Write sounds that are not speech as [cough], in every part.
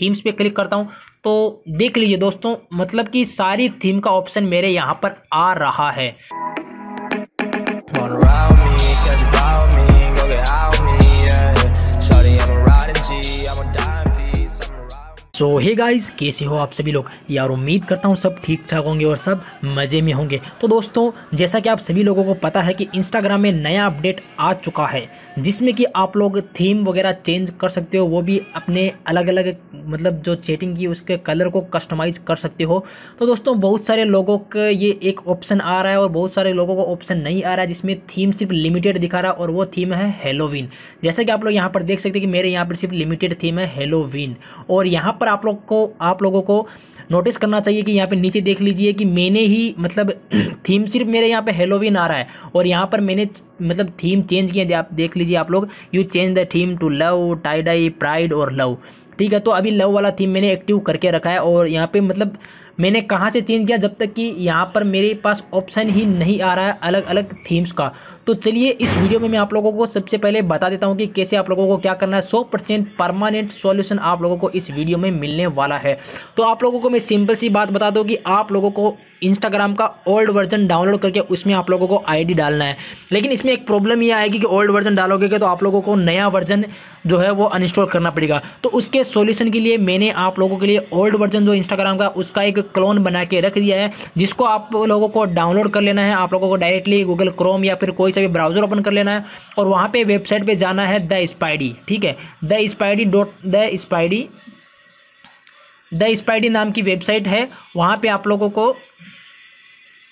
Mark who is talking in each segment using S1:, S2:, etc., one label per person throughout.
S1: themes पे click करता हूँ तो देख लीजिए दोस्तों मतलब कि सारी थीम का ऑप्शन मेरे यहाँ पर आ रहा है सो हे गाइस कैसे हो आप सभी लोग यार उम्मीद करता हूँ सब ठीक ठाक होंगे और सब मज़े में होंगे तो दोस्तों जैसा कि आप सभी लोगों को पता है कि इंस्टाग्राम में नया अपडेट आ चुका है जिसमें कि आप लोग थीम वगैरह चेंज कर सकते हो वो भी अपने अलग अलग मतलब जो चैटिंग की उसके कलर को कस्टमाइज़ कर सकते हो तो दोस्तों बहुत सारे लोगों का ये एक ऑप्शन आ रहा है और बहुत सारे लोगों को ऑप्शन नहीं आ रहा है जिसमें थीम सिर्फ लिमिटेड दिखा रहा है और वो थीम है हेलोविन जैसा कि आप लोग यहाँ पर देख सकते हैं कि मेरे यहाँ पर सिर्फ लिमिटेड थीम है हेलोविन और यहाँ पर पर आप लोग को आप लोगों को नोटिस करना चाहिए कि यहाँ पे नीचे देख लीजिए कि मैंने ही मतलब थीम [clears throat] सिर्फ मेरे यहाँ पे हेलोविन आ रहा है और यहाँ पर मैंने मतलब थीम चेंज किया आप देख लीजिए आप लोग you change the theme to love tie dye pride और लव ठीक है तो अभी लव वाला थीम मैंने एक्टिव करके रखा है और यहाँ पे मतलब मैंने कहाँ से चेंज किया जब तक कि यहाँ पर मेरे पास ऑप्शन ही नहीं आ रहा है अलग अलग थीम्स का तो चलिए इस वीडियो में मैं आप लोगों को सबसे पहले बता देता हूँ कि कैसे आप लोगों को क्या करना है सौ परसेंट परमानेंट सोल्यूशन आप लोगों को इस वीडियो में मिलने वाला है तो आप लोगों को मैं सिंपल सी बात बता दूँ कि आप लोगों को इंस्टाग्राम का ओल्ड वर्जन डाउनलोड करके उसमें आप लोगों को आईडी डालना है लेकिन इसमें एक प्रॉब्लम ये आएगी कि ओल्ड वर्जन डालोगे तो आप लोगों को नया वर्जन जो है वो अनइंस्टॉल करना पड़ेगा तो उसके सोल्यूशन के लिए मैंने आप लोगों के लिए ओल्ड वर्जन जो इंस्टाग्राम का उसका एक क्लोन बना के रख दिया है जिसको आप लोगों को डाउनलोड कर लेना है आप लोगों को डायरेक्टली गूगल क्रोम या फिर कोई सा भी ब्राउज़र ओपन कर लेना है और वहाँ पर वेबसाइट पर जाना है द स्पाइडी ठीक है the Spidey dot the Spidey the Spidey नाम की वेबसाइट है वहाँ पर आप लोगों को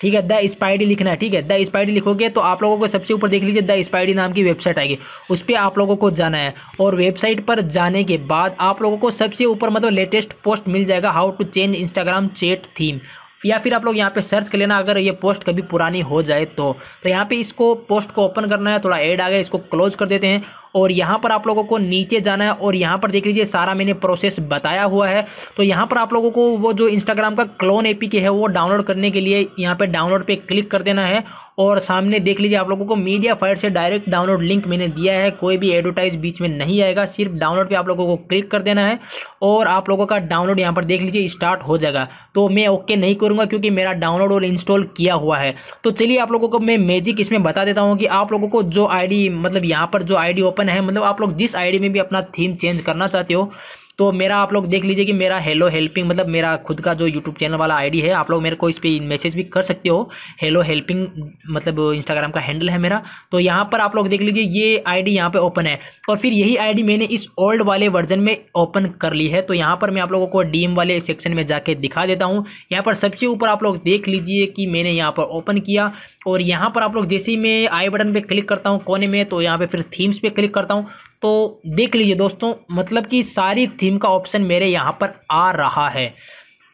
S1: ठीक है द स्पाइडी लिखना है ठीक है द स्पाइडी लिखोगे तो आप लोगों को सबसे ऊपर देख लीजिए द स्पाइडी नाम की वेबसाइट आएगी उस पर आप लोगों को जाना है और वेबसाइट पर जाने के बाद आप लोगों को सबसे ऊपर मतलब लेटेस्ट पोस्ट मिल जाएगा how to change Instagram chat theme या फिर आप लोग यहाँ पे सर्च कर लेना अगर ये पोस्ट कभी पुरानी हो जाए तो तो यहाँ पे इसको पोस्ट को ओपन करना है थोड़ा ऐड आ गया इसको क्लोज कर देते हैं और यहाँ पर आप लोगों को नीचे जाना है और यहाँ पर देख लीजिए सारा मैंने प्रोसेस बताया हुआ है तो यहाँ पर आप लोगों को वो जो इंस्टाग्राम का क्लोन के है वो डाउनलोड करने के लिए यहाँ पर डाउनलोड पर क्लिक कर देना है और सामने देख लीजिए आप लोगों को मीडिया फायर से डायरेक्ट डाउनलोड लिंक मैंने दिया है कोई भी एडवर्टाइज बीच में नहीं आएगा सिर्फ डाउनलोड पे आप लोगों को क्लिक कर देना है और आप लोगों का डाउनलोड यहाँ पर देख लीजिए स्टार्ट हो जाएगा तो मैं ओके नहीं करूँगा क्योंकि मेरा डाउनलोड और इंस्टॉल किया हुआ है तो चलिए आप लोगों को मैं मैजिक इसमें बता देता हूँ कि आप लोगों को जो आई मतलब यहाँ पर जो आई ओपन ओपन है मतलब आप लोग जिस आईडी में भी अपना थीम चेंज करना चाहते हो तो मेरा आप लोग देख लीजिए कि मेरा हेलो हेल्पिंग मतलब मेरा खुद का जो यूट्यूब चैनल वाला आईडी है आप लोग मेरे को इस पर मैसेज भी कर सकते हो हेलो हेल्पिंग मतलब इंस्टाग्राम का हैंडल है मेरा तो यहाँ पर आप लोग देख लीजिए ये आईडी यहाँ पे ओपन है और फिर यही आईडी मैंने इस ओल्ड वाले वर्जन में ओपन कर ली है तो यहाँ पर मैं आप लोगों को डी वाले सेक्शन में जाके दिखा देता हूँ यहाँ पर सबसे ऊपर आप लोग देख लीजिए कि मैंने यहाँ पर ओपन किया और यहाँ पर आप लोग जैसे ही मैं आई बटन पर क्लिक करता हूँ कोने में तो यहाँ पर फिर थीम्स पर क्लिक करता हूँ तो देख लीजिए दोस्तों मतलब कि सारी थीम का ऑप्शन मेरे यहाँ पर आ रहा है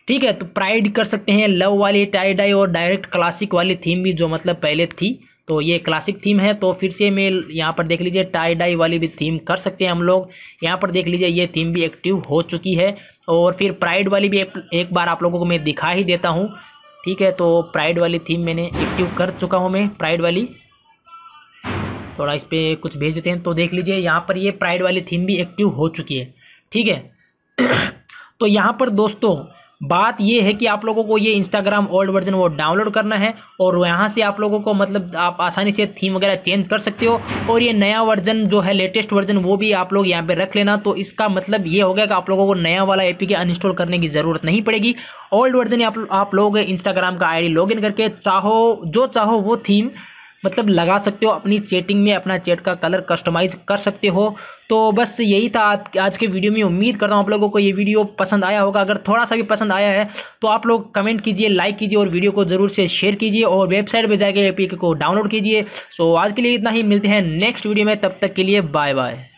S1: ठीक है तो प्राइड कर सकते हैं लव वाली टाई डाई और डायरेक्ट क्लासिक वाली थीम भी जो मतलब पहले थी तो ये क्लासिक थीम है तो फिर से मैं यहाँ पर देख लीजिए टाई डाई वाली भी थीम कर सकते हैं हम लोग यहाँ पर देख लीजिए ये थीम भी एक्टिव हो चुकी है और फिर प्राइड वाली भी एक, एक बार आप लोगों को मैं दिखा ही देता हूँ ठीक है तो प्राइड वाली थीम मैंने एक्टिव कर चुका हूँ मैं प्राइड वाली थोड़ा इस पर कुछ भेज देते हैं तो देख लीजिए यहाँ पर ये प्राइड वाली थीम भी एक्टिव हो चुकी है ठीक है [clears throat] तो यहाँ पर दोस्तों बात ये है कि आप लोगों को ये इंस्टाग्राम ओल्ड वर्जन वो डाउनलोड करना है और यहाँ से आप लोगों को मतलब आप आसानी से थीम वगैरह चेंज कर सकते हो और ये नया वर्जन जो है लेटेस्ट वर्जन वो भी आप लोग यहाँ पे रख लेना तो इसका मतलब ये हो गया कि आप लोगों को नया वाला ए पी अनइंस्टॉल करने की ज़रूरत नहीं पड़ेगी ओल्ड वर्जन आप आप लोग इंस्टाग्राम का आई डी करके चाहो जो चाहो वो थीम मतलब लगा सकते हो अपनी चैटिंग में अपना चैट का कलर कस्टमाइज कर सकते हो तो बस यही था आज के वीडियो में उम्मीद करता हूँ आप लोगों को ये वीडियो पसंद आया होगा अगर थोड़ा सा भी पसंद आया है तो आप लोग कमेंट कीजिए लाइक कीजिए और वीडियो को ज़रूर से शेयर कीजिए और वेबसाइट पर जाकर ए को डाउनलोड कीजिए सो आज के लिए इतना ही मिलते हैं नेक्स्ट वीडियो में तब तक के लिए बाय बाय